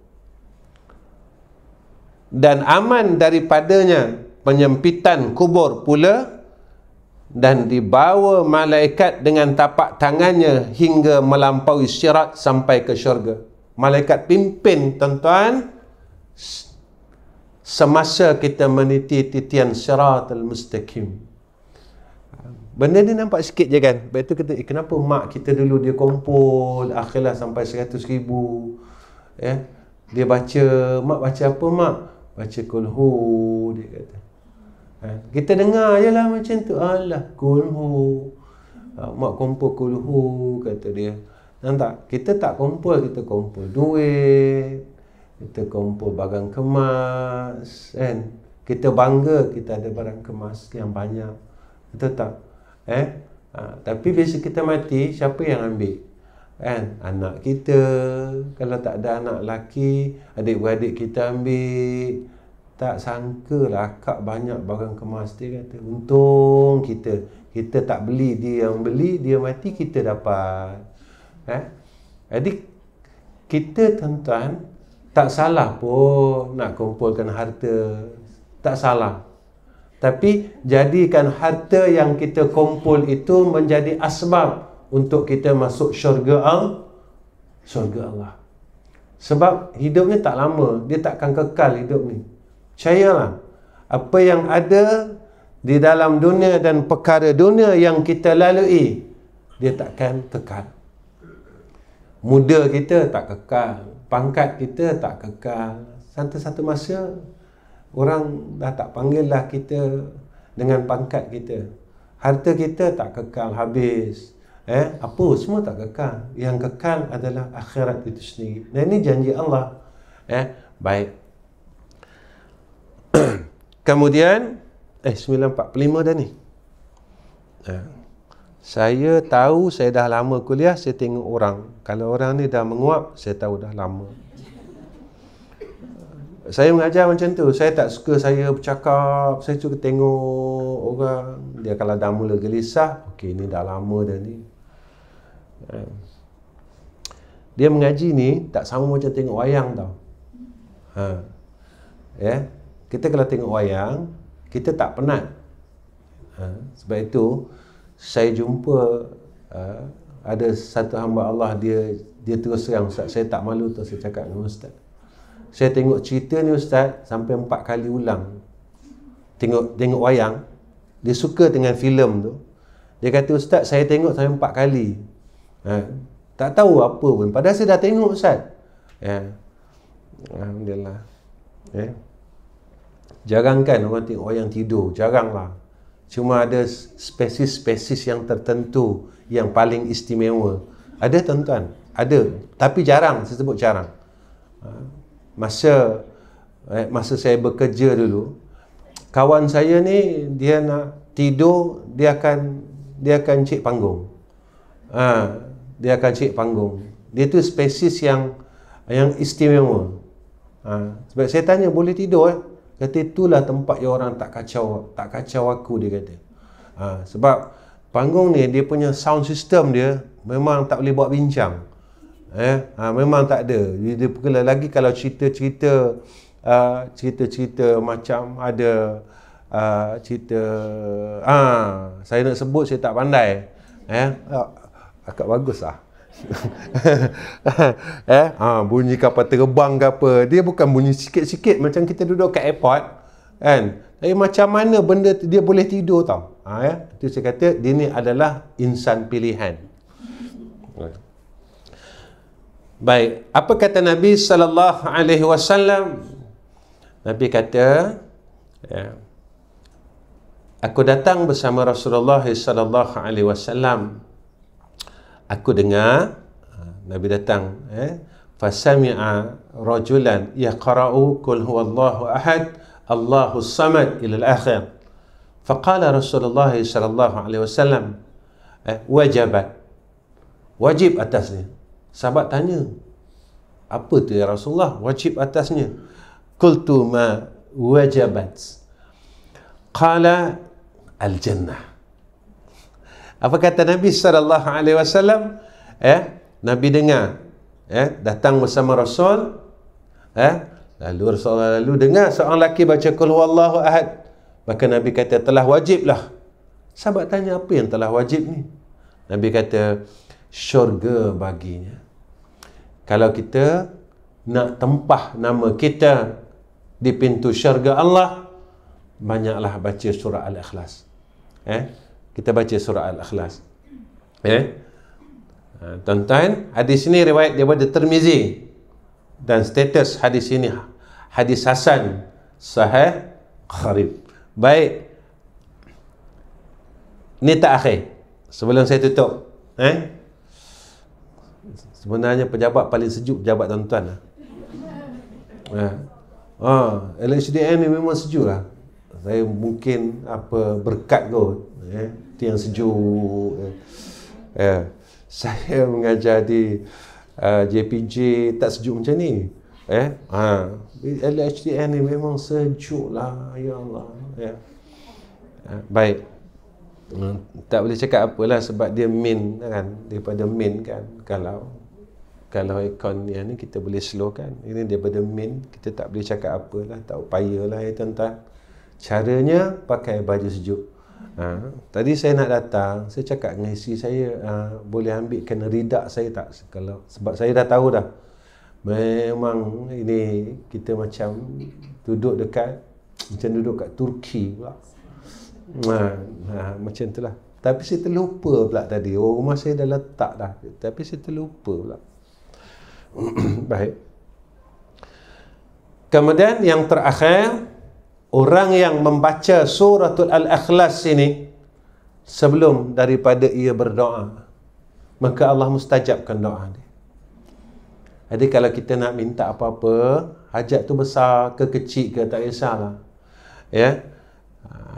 Dan aman daripadanya penyempitan kubur pula dan dibawa malaikat dengan tapak tangannya hingga melampaui syarat sampai ke syurga. Malaikat pimpin tuan-tuan semasa kita meniti titian syarat al-mustaqim benda ni nampak sikit je kan lepas tu kita, eh, kenapa mak kita dulu dia kumpul akhirlah sampai seratus ribu ya? dia baca mak baca apa mak baca kulhu dia kata ha? kita dengar je lah macam tu Allah kulhu ha, ah, mak kumpul kulhu kata dia Nampak Kita tak kumpul, kita kumpul duit, kita kumpul barang kemas kan kita bangga kita ada barang kemas yang banyak betul tak eh ha, tapi biasa kita mati siapa yang ambil kan anak kita kalau tak ada anak lelaki adik-beradik kita ambil tak sangka lah akak banyak barang kemas dia kata untung kita kita tak beli dia yang beli dia mati kita dapat eh jadi kita tuan-tuan tak salah pun nak kumpulkan harta tak salah tapi jadikan harta yang kita kumpul itu menjadi asbab untuk kita masuk syurga al syurga Allah sebab hidup ni tak lama dia takkan kekal hidup ni percayalah apa yang ada di dalam dunia dan perkara dunia yang kita lalui dia takkan kekal muda kita tak kekal pangkat kita tak kekal satu-satu masa orang dah tak panggil lah kita dengan pangkat kita harta kita tak kekal habis eh apa semua tak kekal yang kekal adalah akhirat itu sendiri dan ini janji Allah eh baik kemudian eh 945 dah ni eh saya tahu saya dah lama kuliah, saya tengok orang. Kalau orang ni dah menguap, saya tahu dah lama. Saya mengajar macam tu. Saya tak suka saya bercakap, saya suka tengok orang. Dia kalau dah mula gelisah, okey ni dah lama dah ni. Eh. Dia mengaji ni tak sama macam tengok wayang tau. Ha. Ya. Yeah. Kita kalau tengok wayang, kita tak penat. Ha. Sebab itu, saya jumpa uh, ada satu hamba Allah dia dia terus serang ustaz saya tak malu tu saya cakap dengan ustaz saya tengok cerita ni ustaz sampai empat kali ulang tengok tengok wayang dia suka dengan filem tu dia kata ustaz saya tengok sampai empat kali ha, tak tahu apa pun padahal saya dah tengok ustaz ya. Alhamdulillah ya. jarang kan orang tengok wayang tidur jarang cuma ada spesies-spesies yang tertentu yang paling istimewa. Ada tuan-tuan? Ada. Tapi jarang, saya sebut jarang. Ha, masa eh, masa saya bekerja dulu, kawan saya ni dia nak tidur, dia akan dia akan cik panggung. Ha, dia akan cik panggung. Dia tu spesies yang yang istimewa. Ha, sebab saya tanya boleh tidur eh? Kata itulah tempat yang orang tak kacau tak kacau aku dia kata. Ha, sebab panggung ni dia punya sound system dia memang tak boleh buat bincang. Eh, ha, memang tak ada. Dia, dia lagi kalau cerita-cerita uh, cerita-cerita macam ada uh, cerita uh, saya nak sebut saya tak pandai. Eh, agak bagus lah. eh ha, bunyi kapal terbang ke apa dia bukan bunyi sikit-sikit macam kita duduk kat airport kan tapi macam mana benda dia boleh tidur tau ha, ya? itu saya kata dia ni adalah insan pilihan baik apa kata Nabi sallallahu alaihi wasallam Nabi kata ya, aku datang bersama Rasulullah sallallahu alaihi wasallam aku dengar ah, Nabi datang eh fasami'a rajulan yaqra'u qul huwallahu ahad Allahu samad ila al faqala Rasulullah sallallahu alaihi wasallam eh wajabat wajib atasnya sahabat tanya apa tu ya Rasulullah wajib atasnya qultu ma wajabat qala al apa kata Nabi sallallahu alaihi wasallam? Eh, Nabi dengar. Eh, datang bersama Rasul. Eh, lalu Rasul lalu dengar seorang lelaki baca qul huwallahu ahad. Maka Nabi kata telah wajiblah. Sahabat tanya apa yang telah wajib ni? Nabi kata syurga baginya. Kalau kita nak tempah nama kita di pintu syurga Allah, banyaklah baca surah Al-Ikhlas. Eh? kita baca surah Al-Ikhlas. Ya. Eh? Tuan-tuan, hadis ini riwayat daripada Termizi dan status hadis ini hadis hasan sahih kharib. Baik. Ini tak akhir. Sebelum saya tutup. Eh? Sebenarnya pejabat paling sejuk pejabat tuan-tuan. Eh? Ah, LHDN ni memang sejuk lah. Saya mungkin apa berkat kot. Eh? itu yang sejuk ya. ya. saya mengajar di uh, JPJ tak sejuk macam ni eh ha LHDN ni memang sejuk lah ya Allah ya yeah. Ha, baik hmm. tak boleh cakap apalah sebab dia min kan daripada min kan kalau kalau ikon yang ni kita boleh slow kan ini daripada min kita tak boleh cakap apalah tak upayalah ya tuan-tuan caranya pakai baju sejuk Ha, tadi saya nak datang, saya cakap dengan isteri saya ha, boleh ambilkan ridak saya tak kalau sebab saya dah tahu dah. Memang ini kita macam duduk dekat macam duduk kat Turki pula. Ha, ha, macam itulah. Tapi saya terlupa pula tadi. Oh, rumah saya dah letak dah. Tapi saya terlupa pula. Baik. Kemudian yang terakhir orang yang membaca suratul al-ikhlas ini sebelum daripada ia berdoa maka Allah mustajabkan doa dia jadi kalau kita nak minta apa-apa hajat tu besar ke kecil ke tak kisahlah ya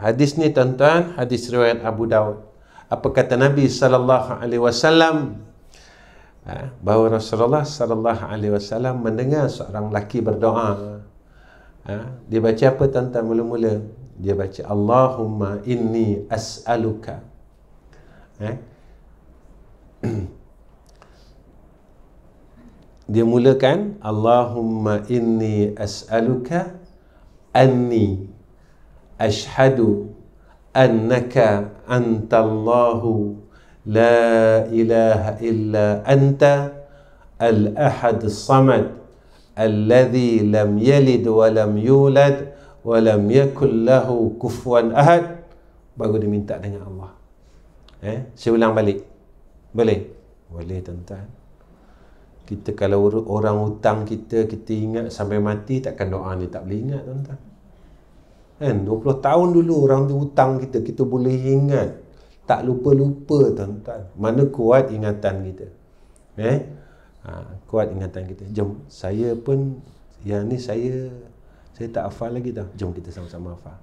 hadis ni tuan-tuan hadis riwayat Abu Daud apa kata Nabi saw. Ha? bahawa Rasulullah saw mendengar seorang lelaki berdoa Ha? Dia baca apa tuan-tuan mula-mula? Dia baca Allahumma inni as'aluka. Ha? dia mulakan Allahumma inni as'aluka anni ashhadu annaka antallahu la ilaha illa anta al-ahad samad الذي لم يلد ولم يولد ولم يكن له كفوا أحد baru dia minta dengan Allah eh saya ulang balik boleh boleh tuan-tuan kita kalau orang hutang kita kita ingat sampai mati takkan doa ni tak boleh ingat tuan-tuan kan 20 tahun dulu orang tu hutang kita kita boleh ingat tak lupa-lupa tuan-tuan mana kuat ingatan kita eh ha, kuat ingatan kita jom saya pun yang ni saya saya tak hafal lagi dah jom kita sama-sama hafal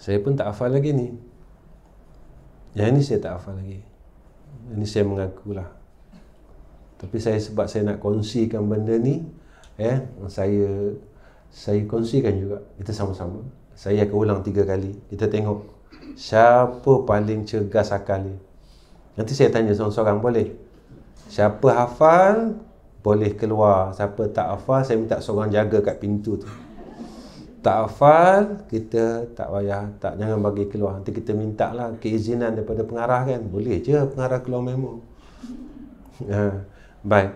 saya pun tak hafal lagi ni yang ni saya tak hafal lagi ini saya mengaku lah. tapi saya sebab saya nak kongsikan benda ni eh saya saya kongsikan juga kita sama-sama saya akan ulang tiga kali kita tengok siapa paling cergas akal dia Nanti saya tanya seorang-seorang boleh. Siapa hafal boleh keluar, siapa tak hafal saya minta seorang jaga kat pintu tu. Tak hafal kita tak payah, tak jangan bagi keluar. Nanti kita minta lah keizinan daripada pengarah kan. Boleh je pengarah keluar memo. Ha, baik.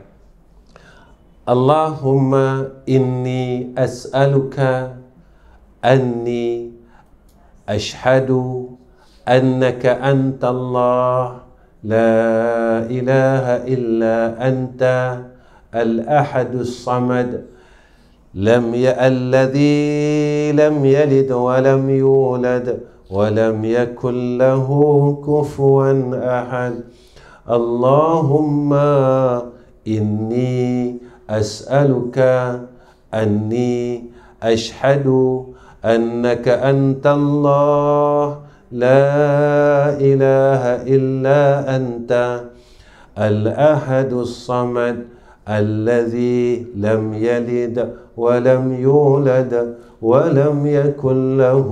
Allahumma inni as'aluka anni ashhadu annaka anta Allah لا اله الا انت الاحد الصمد لم ي... الذي لم يلد ولم يولد ولم يكن له كفوا احد اللهم اني اسالك اني اشهد انك انت الله لا إله إلا أنت الأحد الصمد الذي لم يلد ولم يولد ولم يكن له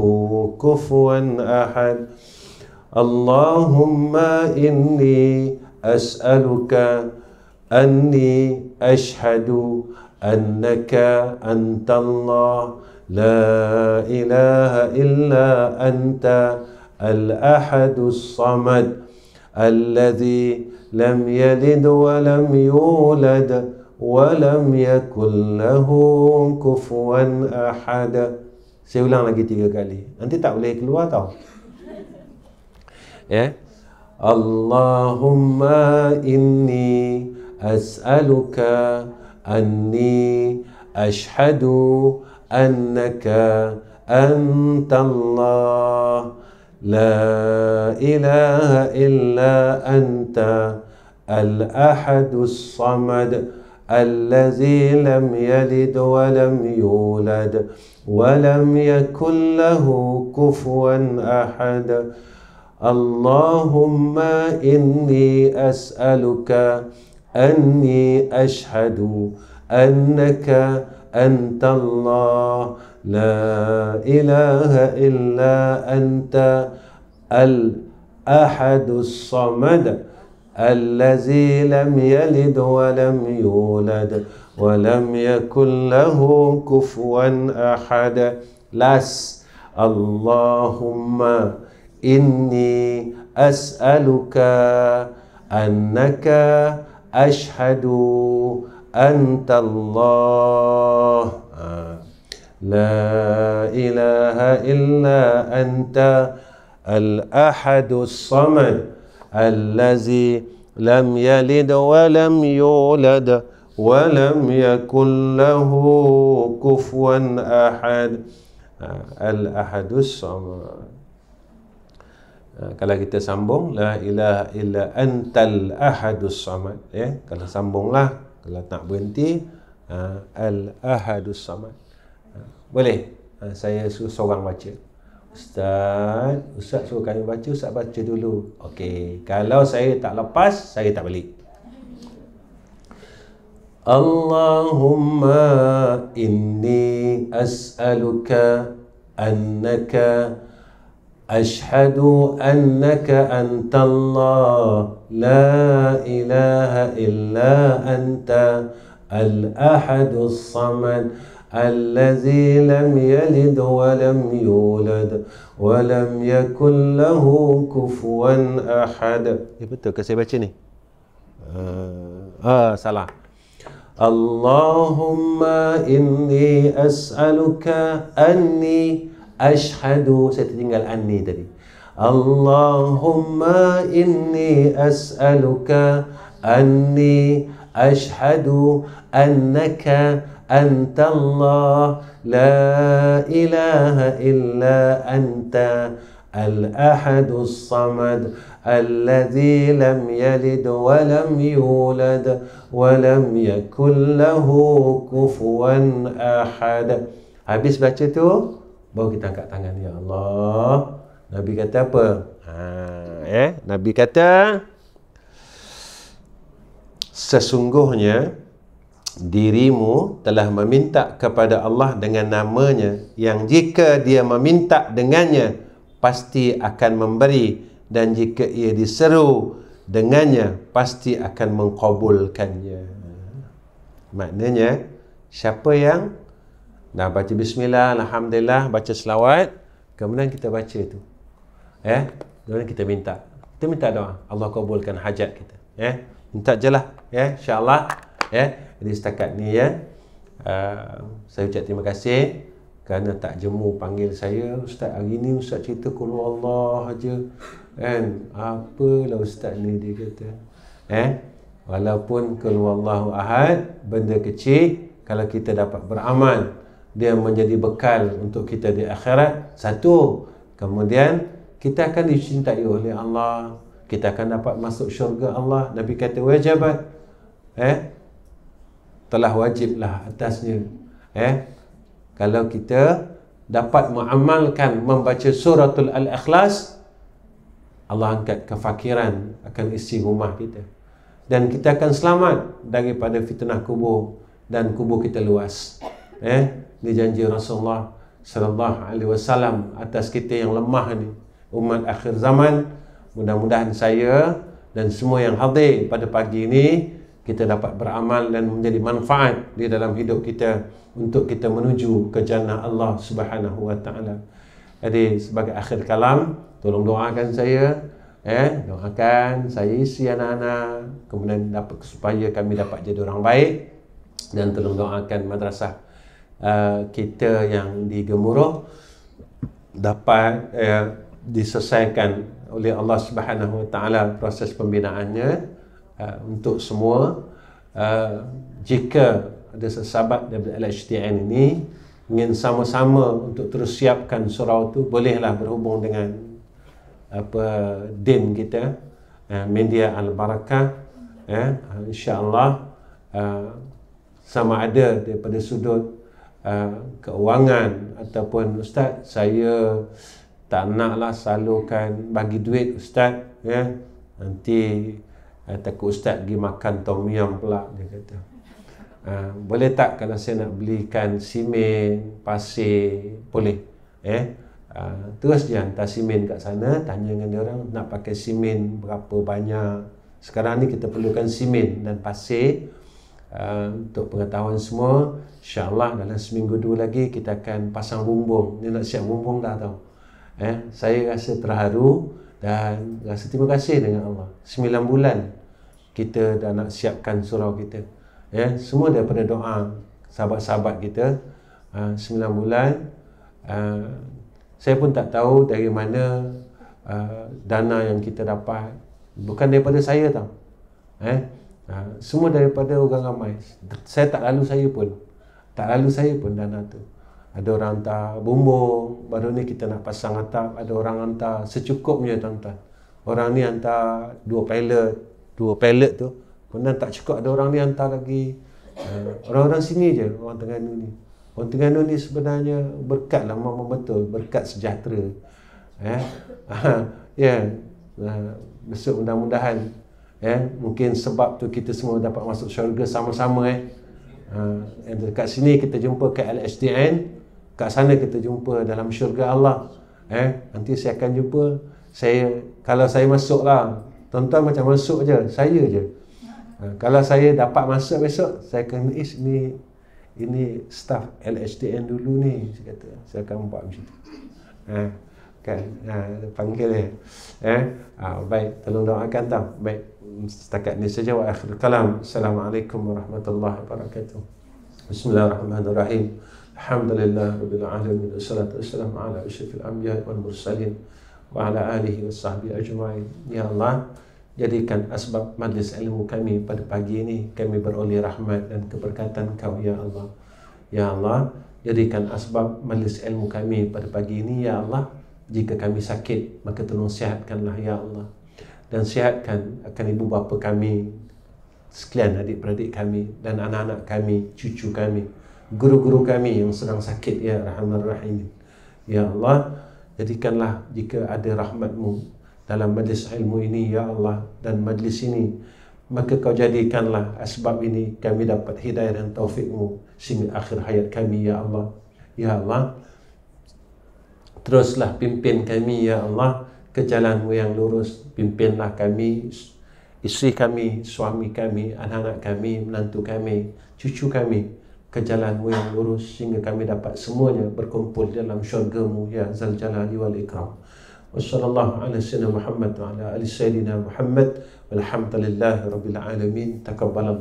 كفوا أحد اللهم إني أسألك أني أشهد أنك أنت الله لا إله إلا أنت الأحد الصمد الذي لم يلد ولم يولد ولم يكن له كفوا أحد Saya ulang lagi tiga kali. Nanti tak boleh keluar tau. ya. Yeah. Allahumma inni as'aluka anni ashhadu annaka antallah لا إله إلا أنت الأحد الصمد الذي لم يلد ولم يولد ولم يكن له كفوا أحد اللهم إني أسألك أني أشهد أنك أنت الله لا إله إلا أنت الأحد الصمد الذي لم يلد ولم يولد ولم يكن له كفوا أحد لس اللهم إني أسألك أنك أشهد أنت الله آه. لا إله إلا أنت الأحد الصمد الذي لم يلد ولم يولد ولم يكن له كفوا أحد الأحد الصمد kalau kita sambung la ilaha illa antal ahadus samad ya kalau sambunglah kalau tak berhenti al ahadus samad Boleh. Ha, saya suruh seorang baca. Ustaz, Ustaz suruh kami baca, Ustaz baca dulu. Okey. Kalau saya tak lepas, saya tak balik. اللهم إني أسألك أنك anta Allah, la الله illa anta, al أنت الأحد الصمد الذي لم يلد ولم يولد ولم يكن له كفوا أحد ya betul اللهم إني أسألك أني أشهد ستتنقل أني tadi اللهم إني أسألك أني أشهد أنك أنت الله لا إله إلا أنت الأحد الصمد الذي لم يلد ولم يولد ولم يكن له كفوا أحد habis baca tu baru kita angkat tangan ya Allah Nabi kata apa ha, eh Nabi kata sesungguhnya dirimu telah meminta kepada Allah dengan namanya yang jika dia meminta dengannya pasti akan memberi dan jika ia diseru dengannya pasti akan mengkabulkannya maknanya siapa yang dah baca bismillah alhamdulillah baca selawat kemudian kita baca itu eh kemudian kita minta kita minta doa Allah kabulkan hajat kita eh minta jelah ya eh? insyaallah ya eh? Jadi setakat ni ya. Uh, saya ucap terima kasih kerana tak jemu panggil saya ustaz hari ni ustaz cerita kul Allah aja kan lah ustaz ni dia kata eh walaupun kul wallahu ahad benda kecil kalau kita dapat beramal dia menjadi bekal untuk kita di akhirat satu kemudian kita akan dicintai oleh Allah kita akan dapat masuk syurga Allah Nabi kata wajabat eh telah wajiblah atasnya eh kalau kita dapat mengamalkan membaca suratul al-ikhlas Allah angkat kefakiran akan isi rumah kita dan kita akan selamat daripada fitnah kubur dan kubur kita luas eh ini janji Rasulullah sallallahu alaihi wasallam atas kita yang lemah ni umat akhir zaman mudah-mudahan saya dan semua yang hadir pada pagi ini kita dapat beramal dan menjadi manfaat di dalam hidup kita untuk kita menuju ke jannah Allah Subhanahu wa taala. Jadi sebagai akhir kalam, tolong doakan saya eh doakan saya isi anak-anak kemudian dapat supaya kami dapat jadi orang baik dan tolong doakan madrasah uh, kita yang di Gemuruh dapat eh, diselesaikan oleh Allah Subhanahu Wa Taala proses pembinaannya Ah, untuk semua uh, jika ada sesabat daripada LHTN ini ingin sama-sama untuk terus siapkan surau tu, bolehlah berhubung dengan apa din kita uh, media al-barakah uh, insyaallah uh, sama ada daripada sudut Uh, keuangan ataupun ustaz saya tak naklah salurkan bagi duit ustaz ya nanti Uh, takut ustaz pergi makan tom yum pula dia kata. Uh, boleh tak kalau saya nak belikan simen, pasir, boleh. Eh? Uh, terus dia hantar simen kat sana, tanya dengan dia orang nak pakai simen berapa banyak. Sekarang ni kita perlukan simen dan pasir. Uh, untuk pengetahuan semua, insyaAllah dalam seminggu dua lagi kita akan pasang bumbung. Dia nak siap bumbung dah tau. Eh? Saya rasa terharu dan rasa terima kasih dengan Allah Sembilan bulan kita dah nak siapkan surau kita ya semua daripada doa sahabat-sahabat kita uh, ha, 9 bulan uh, saya pun tak tahu dari mana uh, dana yang kita dapat bukan daripada saya tau eh uh, semua daripada orang ramai saya tak lalu saya pun tak lalu saya pun dana tu ada orang hantar bumbung, baru ni kita nak pasang atap, ada orang hantar secukupnya tuan-tuan. Orang ni hantar dua pallet, dua pallet tu. Kemudian tak cukup ada orang ni hantar lagi. Eh, orang-orang sini je, orang Terengganu ni. Orang Terengganu ni sebenarnya berkat lah, memang betul, berkat sejahtera. Eh? ya, yeah. besok mudah-mudahan. Eh? Mungkin sebab tu kita semua dapat masuk syurga sama-sama eh. Uh, dekat sini kita jumpa ke LHDN kat sana kita jumpa dalam syurga Allah eh nanti saya akan jumpa saya kalau saya masuklah tuan-tuan macam masuk je saya je ha, kalau saya dapat masuk besok saya akan is ni ini staff LHTN dulu ni saya kata saya akan buat macam tu eh kan eh, panggil dia eh ah, baik tolong doakan tau baik setakat ni saja wa kalam assalamualaikum warahmatullahi wabarakatuh bismillahirrahmanirrahim Alhamdulillah, الحمد لله رب العالمين والصلاة والسلام على أشرف الأنبياء والمرسلين وعلى آله وصحبه أجمعين Ya Allah, jadikan asbab majlis ilmu kami pada pagi ini kami beroleh rahmat dan keberkatan kau ya Allah ya Allah jadikan asbab majlis ilmu kami pada pagi ini ya Allah jika kami sakit maka tolong sihatkanlah ya Allah dan sihatkan akan ibu bapa kami sekian adik beradik kami dan anak-anak kami cucu kami guru-guru kami yang sedang sakit ya rahman rahim ya Allah jadikanlah jika ada rahmatmu dalam majlis ilmu ini ya Allah dan majlis ini maka kau jadikanlah asbab ini kami dapat hidayah dan taufikmu sehingga akhir hayat kami ya Allah ya Allah teruslah pimpin kami ya Allah ke jalanmu yang lurus pimpinlah kami isteri kami suami kami anak-anak kami menantu kami cucu kami ke jalanmu yang lurus sehingga kami dapat semuanya berkumpul dalam syurgamu ya zal jalali wal ikram wa sallallahu ala sayyidina muhammad wa ala ali sayyidina muhammad walhamdulillahi rabbil alamin takabbal